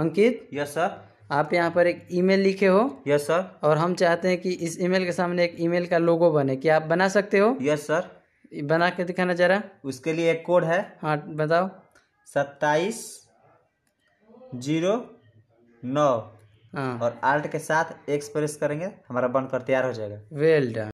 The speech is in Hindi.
अंकित यस सर आप यहाँ पर एक ईमेल लिखे हो यस सर और हम चाहते हैं कि इस ईमेल के सामने एक ईमेल का लोगो बने क्या आप बना सकते हो यस सर बना के दिखाना जरा उसके लिए एक कोड है हाँ बताओ सत्ताईस जीरो नौ हाँ। और आर्ट के साथ एक्सप्रेस करेंगे हमारा बनकर तैयार हो जाएगा वेल डन